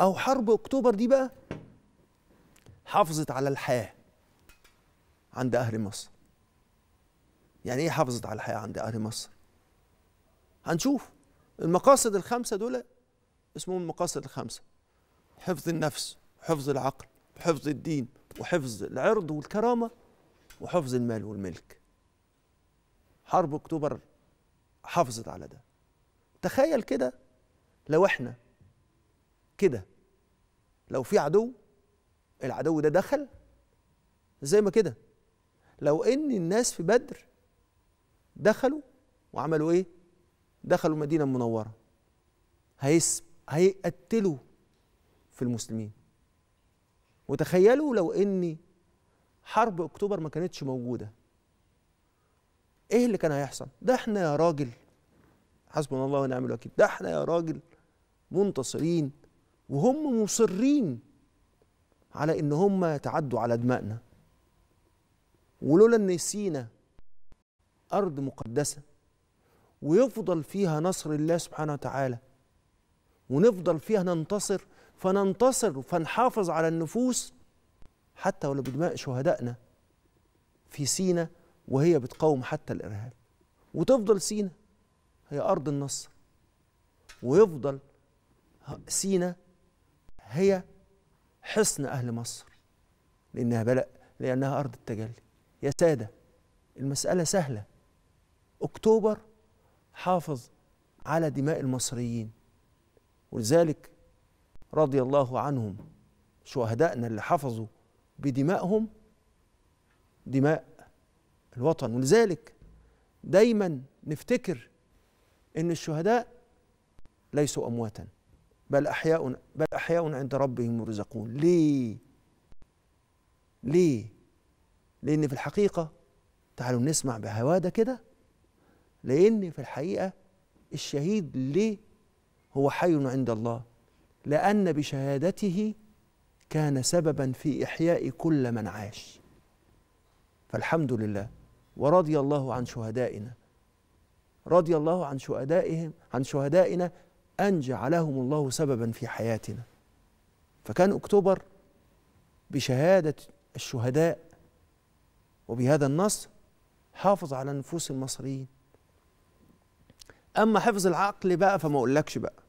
أو حرب أكتوبر دي بقى حافظت على الحياة عند أهل مصر يعني إيه حافظت على الحياة عند أهل مصر هنشوف المقاصد الخمسة دول اسمهم المقاصد الخمسة حفظ النفس وحفظ العقل وحفظ الدين وحفظ العرض والكرامة وحفظ المال والملك حرب أكتوبر حافظت على ده تخيل كده لو احنا كده لو في عدو العدو ده دخل زي ما كده لو ان الناس في بدر دخلوا وعملوا ايه دخلوا المدينه المنوره هيس هيقتلوا في المسلمين وتخيلوا لو ان حرب اكتوبر ما كانتش موجوده ايه اللي كان هيحصل ده احنا يا راجل حسبنا الله ونعم الوكيل ده احنا يا راجل منتصرين وهم مصرين على ان هم يتعدوا على دمائنا ولولا ان سينا ارض مقدسه ويفضل فيها نصر الله سبحانه وتعالى ونفضل فيها ننتصر فننتصر فنحافظ على النفوس حتى ولو بدماء شهدائنا في سينا وهي بتقاوم حتى الارهاب وتفضل سينا هي ارض النصر ويفضل سينا هي حصن أهل مصر لأنها, بلأ لأنها أرض التجلي يا سادة المسألة سهلة أكتوبر حافظ على دماء المصريين ولذلك رضي الله عنهم شهدائنا اللي حفظوا بدمائهم دماء الوطن ولذلك دايما نفتكر ان الشهداء ليسوا امواتا بل أحياء بل أحياء عند ربهم يرزقون ليه؟ ليه؟ لأن في الحقيقة تعالوا نسمع بهواده كده لأن في الحقيقة الشهيد ليه هو حي عند الله لأن بشهادته كان سببا في إحياء كل من عاش فالحمد لله ورضي الله عن شهدائنا رضي الله عن شهدائهم عن شهدائنا أن جعلهم الله سببا في حياتنا فكان أكتوبر بشهادة الشهداء وبهذا النصر حافظ على نفوس المصريين أما حفظ العقل بقى فما أقولكش بقى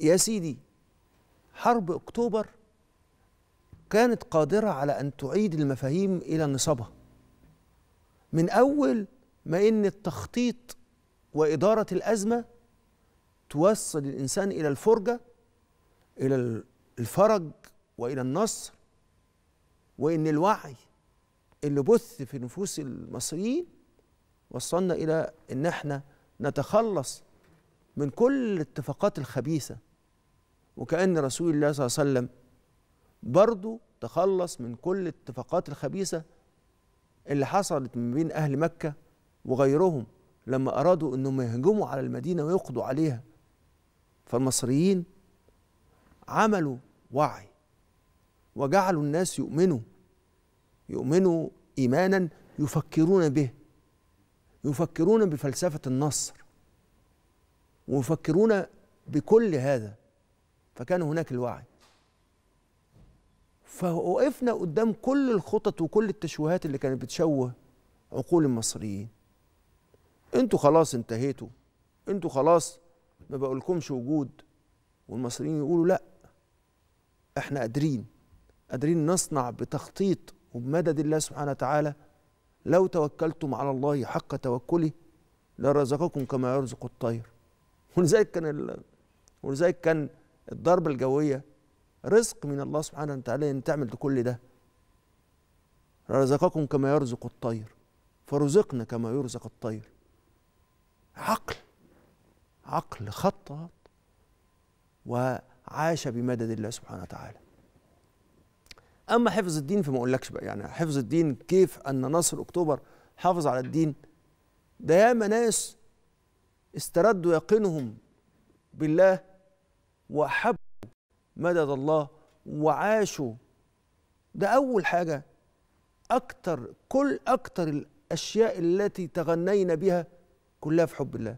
يا سيدي حرب أكتوبر كانت قادرة على أن تعيد المفاهيم إلى نصابها من أول ما إن التخطيط وإدارة الأزمة توصل الإنسان إلى الفرجة إلى الفرج وإلى النصر وإن الوعي اللي بث في نفوس المصريين وصلنا إلى إن إحنا نتخلص من كل الاتفاقات الخبيثة وكأن رسول الله صلى الله عليه وسلم برضه تخلص من كل الاتفاقات الخبيثة اللي حصلت ما بين أهل مكة وغيرهم لما أرادوا أنهم يهجموا على المدينة ويقضوا عليها فالمصريين عملوا وعي وجعلوا الناس يؤمنوا يؤمنوا ايمانا يفكرون به يفكرون بفلسفه النصر ويفكرون بكل هذا فكان هناك الوعي فوقفنا قدام كل الخطط وكل التشويهات اللي كانت بتشوه عقول المصريين انتوا خلاص انتهيتوا انتوا خلاص ما بقولكمش وجود والمصريين يقولوا لا احنا قادرين قادرين نصنع بتخطيط وبمدد الله سبحانه وتعالى لو توكلتم على الله حق توكله لرزقكم كما يرزق الطير ولذلك كان ال... ولذلك كان الضربة الجوية رزق من الله سبحانه وتعالى ان تعمل كل ده رزقكم كما يرزق الطير فرزقنا كما يرزق الطير عقل عقل خطط وعاش بمدد الله سبحانه وتعالى اما حفظ الدين فما اقولكش بقى يعني حفظ الدين كيف ان نصر اكتوبر حافظ على الدين ده ياما ناس استردوا يقينهم بالله واحبوا مدد الله وعاشوا ده اول حاجه اكتر كل اكتر الاشياء التي تغنينا بها كلها في حب الله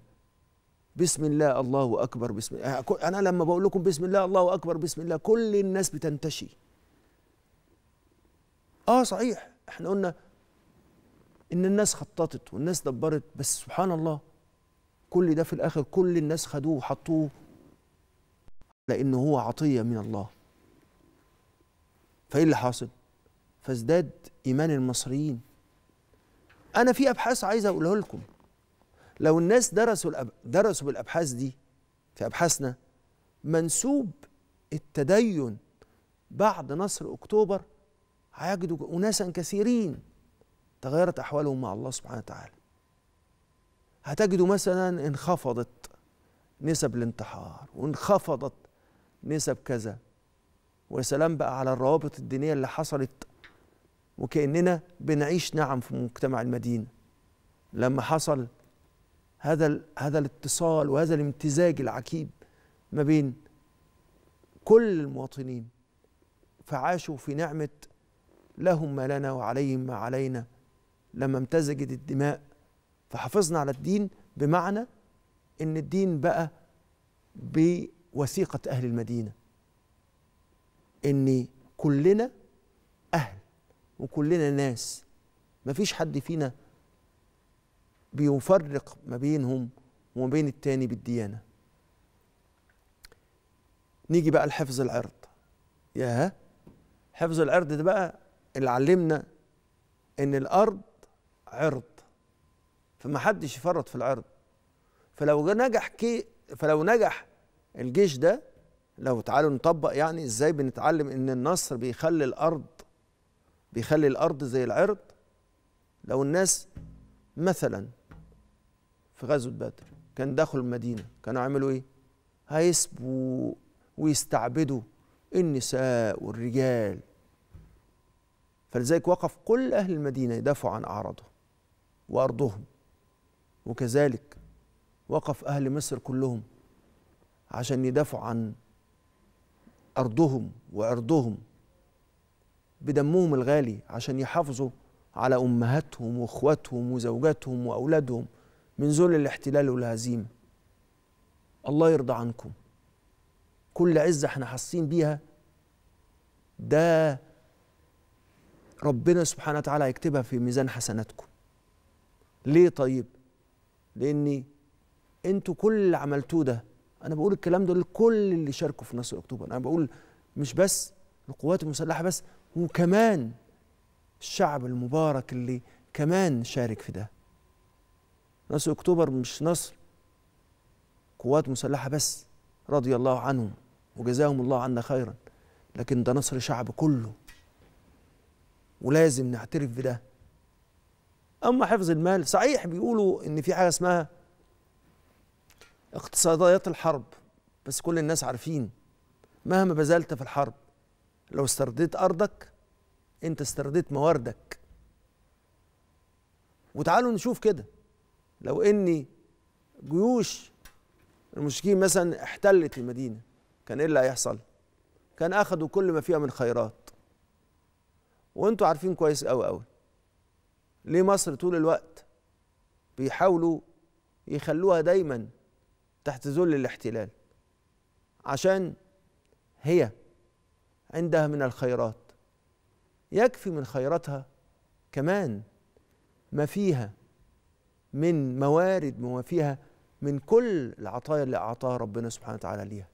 بسم الله الله اكبر بسم الله انا لما بقول لكم بسم الله الله اكبر بسم الله كل الناس بتنتشي اه صحيح احنا قلنا ان الناس خططت والناس دبرت بس سبحان الله كل ده في الاخر كل الناس خدوه وحطوه لانه هو عطيه من الله فايه اللي حاصل فازداد ايمان المصريين انا في ابحاث عايز اقولها لكم لو الناس درسوا درسوا بالابحاث دي في ابحاثنا منسوب التدين بعد نصر اكتوبر هيجدوا اناسا كثيرين تغيرت احوالهم مع الله سبحانه وتعالى هتجدوا مثلا انخفضت نسب الانتحار وانخفضت نسب كذا ويا سلام بقى على الروابط الدينيه اللي حصلت وكاننا بنعيش نعم في مجتمع المدينه لما حصل هذا هذا الاتصال وهذا الامتزاج العجيب ما بين كل المواطنين فعاشوا في نعمه لهم ما لنا وعليهم ما علينا لما امتزجت الدماء فحافظنا على الدين بمعنى ان الدين بقى بوثيقه اهل المدينه ان كلنا اهل وكلنا ناس مفيش حد فينا بيفرق ما بينهم وما بين التاني بالديانة نيجي بقى لحفظ العرض ياها حفظ العرض ده بقى اللي علمنا ان الارض عرض فما حدش يفرط في العرض فلو نجح كي فلو نجح الجيش ده لو تعالوا نطبق يعني ازاي بنتعلم ان النصر بيخلي الارض بيخلي الارض زي العرض لو الناس مثلا في غزوة بدر كان دخلوا المدينة كانوا عملوا إيه؟ هيسبوا ويستعبدوا النساء والرجال فلذلك وقف كل أهل المدينة يدافعوا عن أعراضهم وأرضهم وكذلك وقف أهل مصر كلهم عشان يدافعوا عن أرضهم وعرضهم بدمهم الغالي عشان يحافظوا على أمهاتهم وإخواتهم وزوجاتهم وأولادهم من ذل الاحتلال والهزيمة الله يرضى عنكم كل عزة احنا حاسين بيها ده ربنا سبحانه وتعالى يكتبها في ميزان حسناتكم ليه طيب لاني انتوا كل اللي عملتوه ده انا بقول الكلام ده لكل اللي شاركوا في نصر اكتوبر انا بقول مش بس القوات المسلحه بس وكمان الشعب المبارك اللي كمان شارك في ده نصر اكتوبر مش نصر قوات مسلحه بس رضي الله عنهم وجزاهم الله عنا خيرا لكن ده نصر شعب كله ولازم نعترف بده اما حفظ المال صحيح بيقولوا ان في حاجه اسمها اقتصاديات الحرب بس كل الناس عارفين مهما بذلت في الحرب لو استرديت ارضك انت استرديت مواردك وتعالوا نشوف كده لو ان جيوش المشركين مثلا احتلت المدينه كان ايه اللي هيحصل؟ كان اخذوا كل ما فيها من خيرات وانتوا عارفين كويس قوي قوي ليه مصر طول الوقت بيحاولوا يخلوها دايما تحت ذل الاحتلال عشان هي عندها من الخيرات يكفي من خيراتها كمان ما فيها من موارد ما فيها من كل العطايا اللي أعطاها ربنا سبحانه وتعالى ليها